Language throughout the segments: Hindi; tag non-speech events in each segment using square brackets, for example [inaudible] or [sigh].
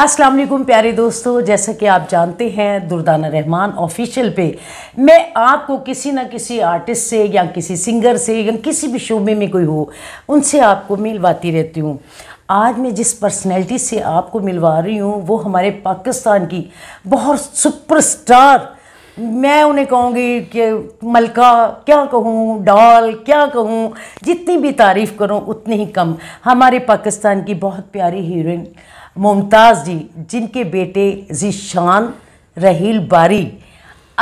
अस्सलाम वालेकुम प्यारे दोस्तों जैसा कि आप जानते हैं दुर्दाना रहमान ऑफिशियल पे मैं आपको किसी ना किसी आर्टिस्ट से या किसी सिंगर से या किसी भी शोबे में कोई हो उनसे आपको मिलवाती रहती हूँ आज मैं जिस पर्सनैलिटी से आपको मिलवा रही हूँ वो हमारे पाकिस्तान की बहुत सुपरस्टार मैं उन्हें कहूँगी कि मलका क्या कहूँ डॉल क्या कहूँ जितनी भी तारीफ़ करूँ उतनी ही कम हमारे पाकिस्तान की बहुत प्यारी हीरोइन मुमताज़ जी जिनके बेटे जीशान रहील बारी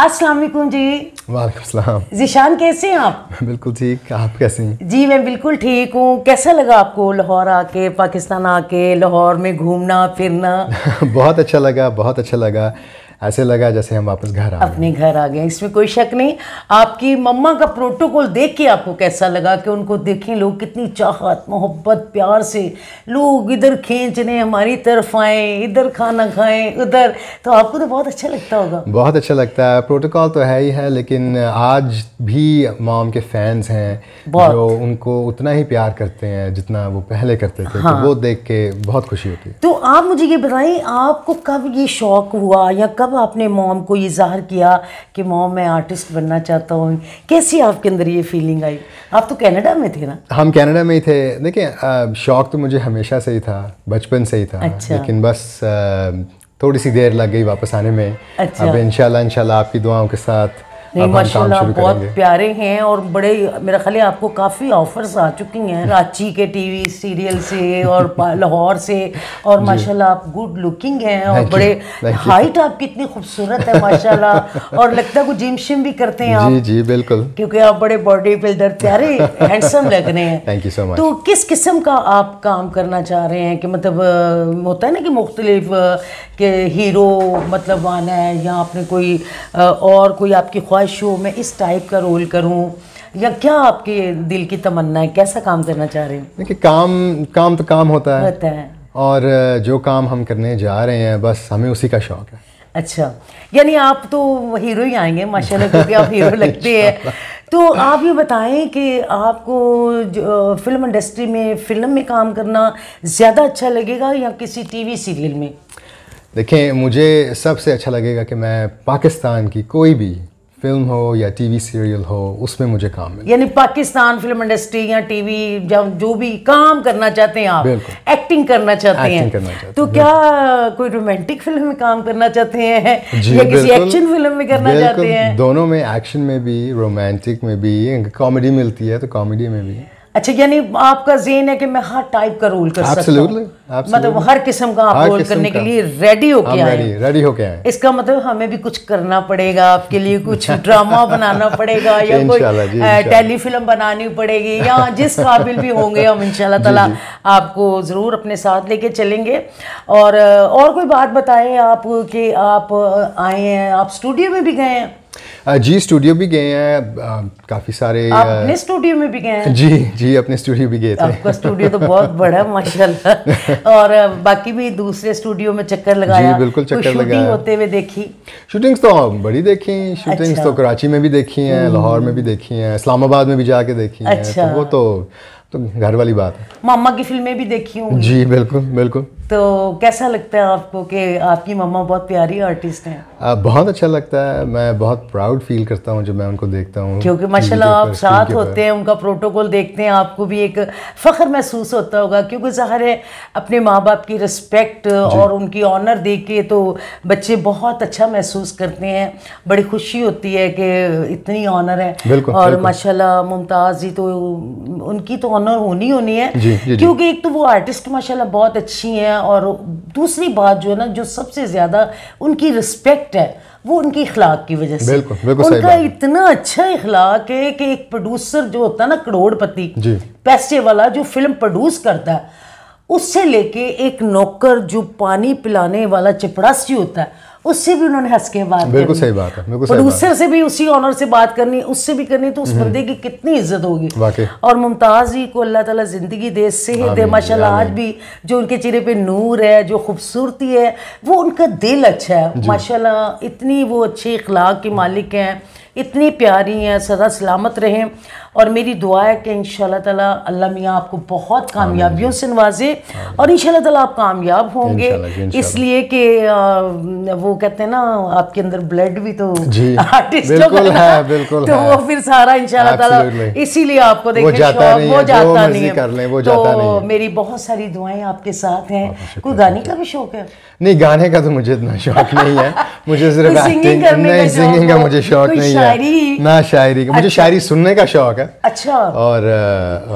असलकुम जी वालेकुम जीशान कैसे हैं आप बिल्कुल ठीक आप कैसे हैं जी मैं बिल्कुल ठीक हूँ कैसा लगा आपको लाहौर आके पाकिस्तान आके लाहौर में घूमना फिरना [laughs] बहुत अच्छा लगा बहुत अच्छा लगा ऐसे लगा जैसे हम वापस घर आ गए अपने घर आ गए इसमें कोई शक नहीं आपकी मम्मा का प्रोटोकॉल देख के आपको कैसा लगा कि उनको देखें लोग कितनी चाहत मोहब्बत प्यार से लोग इधर खींचने हमारी तरफ आए इधर खाना खाएं उधर तो आपको तो बहुत अच्छा लगता होगा बहुत अच्छा लगता है प्रोटोकॉल तो है ही है लेकिन लेकिन आज भी मॉम के फैंस हैं जो उनको उतना ही प्यार करते हैं जितना वो पहले करते थे तो हाँ। तो वो देख के बहुत खुशी होती है तो आप मुझे ये बताएं आपको कब ये शौक़ हुआ या कब आपने मॉम को ये ज़ाहिर किया कि मॉम मैं आर्टिस्ट बनना चाहता हूँ कैसी आपके अंदर ये फीलिंग आई आप तो कैनेडा में थे ना हम कैनेडा में ही थे देखिए शौक़ तो मुझे हमेशा से ही था बचपन से ही था अच्छा। लेकिन बस थोड़ी सी देर लग गई वापस आने में अच्छा। अब इंशाल्लाह इंशाल्लाह आपकी दुआओं के साथ नहीं माशाल्लाह बहुत प्यारे हैं और बड़े मेरा ख्याल आपको काफ़ी ऑफर्स आ चुकी हैं [laughs] रांची के टीवी सीरियल से और [laughs] लाहौर से और माशाल्लाह आप गुड लुकिंग हैं और बड़े हाइट आपकी कितनी खूबसूरत है माशाल्लाह [laughs] और लगता है कुछ जिम शिम भी करते हैं आप जी जी बिल्कुल क्योंकि आप बड़े बॉडी बिल्डर प्यारे हैंडसम लग रहे हैं थैंक यू सो मच तो किस किस्म का आप काम करना चाह रहे हैं कि मतलब होता है ना कि मुख्तलिफ के हीरो मतलब आना है या आपने कोई और कोई आपकी ख्वाहिश आज शो में इस टाइप का रोल करूँ या क्या आपके दिल की तमन्ना है कैसा काम करना चाह रहे हैं देखिए काम काम तो काम होता है होता है और जो काम हम करने जा रहे हैं बस हमें उसी का शौक है अच्छा यानी आप तो हीरो ही आएंगे माशाल्लाह क्योंकि आप हीरो [laughs] लगते हैं तो आप ये बताएं कि आपको फिल्म इंडस्ट्री में फिल्म में काम करना ज़्यादा अच्छा लगेगा या किसी टीवी सीरियल में देखें मुझे सबसे अच्छा लगेगा कि मैं पाकिस्तान की कोई भी फिल्म हो या टीवी सीरियल हो उसमें मुझे काम मिले यानी पाकिस्तान फिल्म इंडस्ट्री या टीवी जो भी काम करना चाहते हैं आप एक्टिंग करना चाहते हैं करना चाहते तो क्या कोई रोमांटिक फिल्म में काम करना चाहते हैं या किसी एक्शन फिल्म में करना चाहते हैं दोनों में एक्शन में भी रोमांटिक में भी कॉमेडी मिलती है तो कॉमेडी में भी अच्छा यानी आपका जेन है कि मैं हर टाइप का रोल कर सकता हूँ मतलब हर किस्म का आप रोल करने के लिए रेडी होके आए रेडी होके आए इसका मतलब हमें भी कुछ करना पड़ेगा आपके लिए कुछ ड्रामा [laughs] बनाना पड़ेगा या कोई टेली फिल्म बनानी पड़ेगी या जिस काबिल भी होंगे हम इनशाला [laughs] तला आपको ज़रूर अपने साथ लेके चलेंगे और और कोई बात बताएं आप कि आप आए हैं आप स्टूडियो में भी गए हैं जी स्टूडियो भी गए हैं काफ़ी सारे अपने स्टूडियो में भी गए हैं जी जी अपने स्टूडियो भी गए थे आपका स्टूडियो तो बहुत बड़ा [laughs] माशाल्लाह और बाकी भी दूसरे स्टूडियो में चक्कर लगाया जी बिल्कुल चक्कर लगाया होते हुए देखी शूटिंग्स तो बड़ी देखी शूटिंग्स तो अच्छा। तो कराची में भी देखी हैं हम्म। लाहौर में भी देखी हैं इस्लामाबाद में भी जाके देखी हैं अच्छा। तो वो तो तो घर वाली बात है मामा की फिल्में भी देखी हूँ जी बिल्कुल बिल्कुल तो कैसा लगता है आपको कि आपकी मम्मा बहुत प्यारी आर्टिस्ट हैं बहुत अच्छा लगता है मैं बहुत प्राउड फील करता हूँ जब मैं उनको देखता हूँ क्योंकि माशाल्लाह आप साथ होते हैं उनका प्रोटोकॉल देखते हैं आपको भी एक फ़ख्र महसूस होता होगा क्योंकि ज़ाहिर है अपने माँ बाप की रिस्पेक्ट और उनकी ऑनर दे के तो बच्चे बहुत अच्छा महसूस करते हैं बड़ी खुशी होती है कि इतनी ऑनर है और माशाला मुमताज़ जी तो उनकी तो ऑनर होनी होनी है क्योंकि एक तो वो आर्टिस्ट माशाला बहुत अच्छी हैं हैं और दूसरी बात जो है ना जो सबसे ज़्यादा उनकी रिस्पेक्ट है वो उनके इखलाक की वजह से बिल्कुल, बिल्कुल उनका इतना अच्छा इखलाक है कि एक प्रोड्यूसर जो होता है ना करोड़पति पैसे वाला जो फिल्म प्रोड्यूस करता है उससे लेके एक नौकर जो पानी पिलाने वाला चपड़ासी होता है उससे भी उन्होंने हंस के बात बिल्कुल सही बात है बिल्कुल प्रोड्यूसर से भी उसी ऑनर से बात करनी उससे भी करनी तो उस हम्म। बंदे की कितनी इज्जत होगी और मुमताज जी को अल्लाह ताला जिंदगी दे सेहत दे माशाल्लाह आज भी जो उनके चेहरे पे नूर है जो खूबसूरती है वो उनका दिल अच्छा है माशाल्लाह इतनी वो अच्छे इखलाक के मालिक हैं इतनी प्यारी हैं सदा सलामत रहें और मेरी दुआ है कि इन ताला अल्लाह मियाँ आपको बहुत कामयाबियों से नवाजे और इन ताला आप कामयाब होंगे इसलिए कि वो कहते हैं ना आपके अंदर ब्लड भी तो आर्टिस्ट बिल्कुल है बिल्कुल तो वो फिर सारा इन ताला इसीलिए आपको देखिए वो जाता नहीं, वो जाता नहीं कर लें वो जाता तो नहीं मेरी बहुत सारी दुआएं आपके साथ हैं कोई गाने का भी शौक है नहीं गाने का तो मुझे इतना शौक नहीं है मुझे [laughs] सिर्फ सिंगिंग का मुझे शौक नहीं है शायरी ना शायरी का मुझे अच्छा। शायरी सुनने का शौक है अच्छा और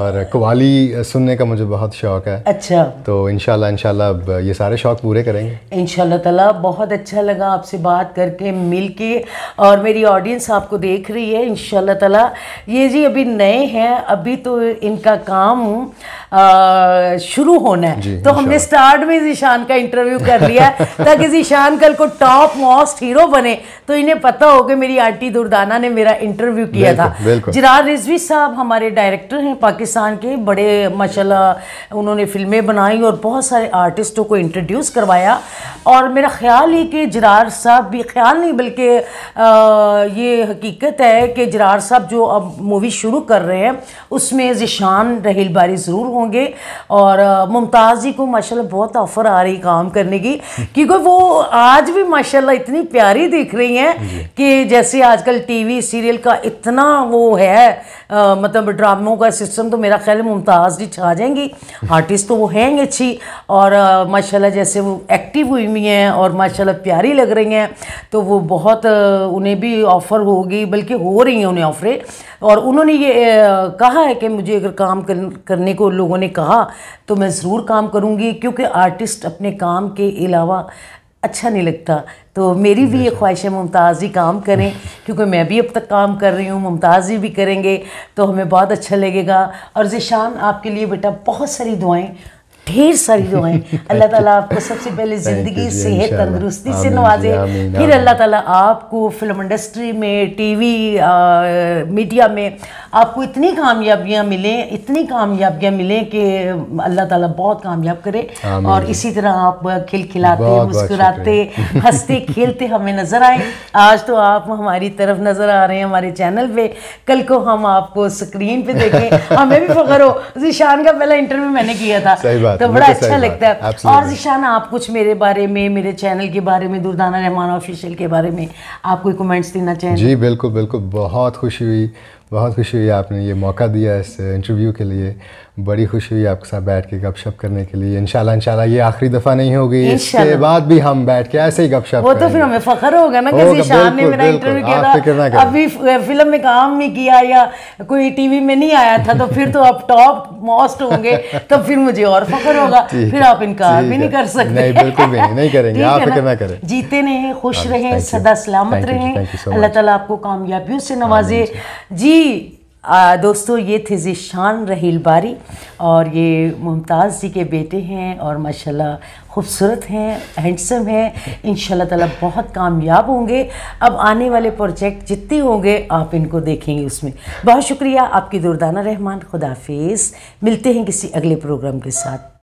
और कवाली सुनने का मुझे बहुत शौक है अच्छा तो इनशाला इनशाला ये सारे शौक पूरे करेंगे इनशाला तला बहुत अच्छा लगा आपसे बात करके मिल के और मेरी ऑडियंस आपको देख रही है इनशाला तला ये जी अभी नए हैं अभी तो इनका काम शुरू होना है तो हमने स्टार्ट में जीशान का इंटरव्यू कर लिया [laughs] ताकि जीशान कल को टॉप मोस्ट हीरो बने तो इन्हें पता हो कि मेरी आंटी दुर्दाना ने मेरा इंटरव्यू किया था जिरार रिजवी साहब हमारे डायरेक्टर हैं पाकिस्तान के बड़े माशाल्लाह उन्होंने फिल्में बनाई और बहुत सारे आर्टिस्टों को इंट्रोड्यूस करवाया और मेरा ख्याल है कि जरार साहब भी ख्याल नहीं बल्कि ये हकीकत है कि जरार साहब जो अब मूवी शुरू कर रहे हैं उसमें जिशान रहील बारी ज़रूर हो होंगे और मुमताज़ जी को माशाल्लाह बहुत ऑफ़र आ रही काम करने की [laughs] क्योंकि वो आज भी माशाल्लाह इतनी प्यारी दिख रही हैं कि जैसे आजकल टीवी सीरियल का इतना वो है आ, मतलब ड्रामों का सिस्टम तो मेरा ख्याल मुमताज़ जी छा जाएंगी [laughs] आर्टिस्ट तो वो हैं अच्छी और माशाला जैसे वो एक्टिव हुई हुई हैं और माशाला प्यारी लग रही हैं तो वो बहुत उन्हें भी ऑफ़र होगी बल्कि हो रही हैं उन्हें ऑफ़रें और उन्होंने ये कहा है कि मुझे अगर काम करने को लोग लोगों ने कहा तो मैं ज़रूर काम करूँगी क्योंकि आर्टिस्ट अपने काम के अलावा अच्छा नहीं लगता तो मेरी भी ये ख्वाहिश है मुमताज़ ही काम करें क्योंकि मैं भी अब तक काम कर रही हूँ मुमताज़ ही भी करेंगे तो हमें बहुत अच्छा लगेगा और जिशान आपके लिए बेटा बहुत सारी दुआएं ढेर सारी दुआएं [laughs] अल्लाह ताला आपको सबसे पहले ज़िंदगी सेहत तंदरुस्ती से नवाजे फिर अल्लाह ताला आपको फिल्म इंडस्ट्री में टीवी मीडिया में आपको इतनी कामयाबियाँ मिलें इतनी कामयाबियाँ मिलें कि अल्लाह ताला बहुत कामयाब करे और इसी तरह आप खिल खिलाते मुस्कुराते हंसते खेलते हमें नज़र आए आज तो आप हमारी तरफ नज़र आ रहे हैं हमारे चैनल पे कल को हम आपको स्क्रीन पे देखें [laughs] हमें भी फ़ख्र हो जिशान का पहला इंटरव्यू मैंने किया था तो बड़ा तो अच्छा लगता है और जिशान आप कुछ मेरे बारे में मेरे चैनल के बारे में दुर्दाना रहमान ऑफिशियल के बारे में आप कोई कमेंट्स देना चाहेंगे जी बिल्कुल बिल्कुल बहुत खुशी हुई बहुत खुशी हुई आपने ये मौका दिया इस इंटरव्यू के लिए बड़ी खुशी हुई आपके साथ बैठ के गपशप करने के लिए इनशाला इनशाला ये आखिरी दफ़ा नहीं होगी इसके बाद भी हम बैठ के ऐसे ही गपशप वो तो फिर हमें फखर होगा ना किसी शाम ने मेरा इंटरव्यू किया था अभी फिल्म में काम नहीं किया या कोई टीवी में नहीं आया था तो फिर तो आप टॉप मोस्ट होंगे तो फिर मुझे और फखर होगा फिर आप इनकार भी नहीं कर सकते नहीं बिल्कुल भी नहीं करेंगे आप फिक्र ना करें जीते रहे खुश हाँ, रहे सदा सलामत रहे अल्लाह तला आपको कामयाबियों से नवाजे जी आ, दोस्तों ये थे ज़िशान रहील बारी और ये मुमताज़ जी के बेटे हैं और माशाल्लाह खूबसूरत हैं हैंडसम हैं इन ताला बहुत कामयाब होंगे अब आने वाले प्रोजेक्ट जितने होंगे आप इनको देखेंगे उसमें बहुत शुक्रिया आपकी दुर्दाना रहमान खुदाफिज मिलते हैं किसी अगले प्रोग्राम के साथ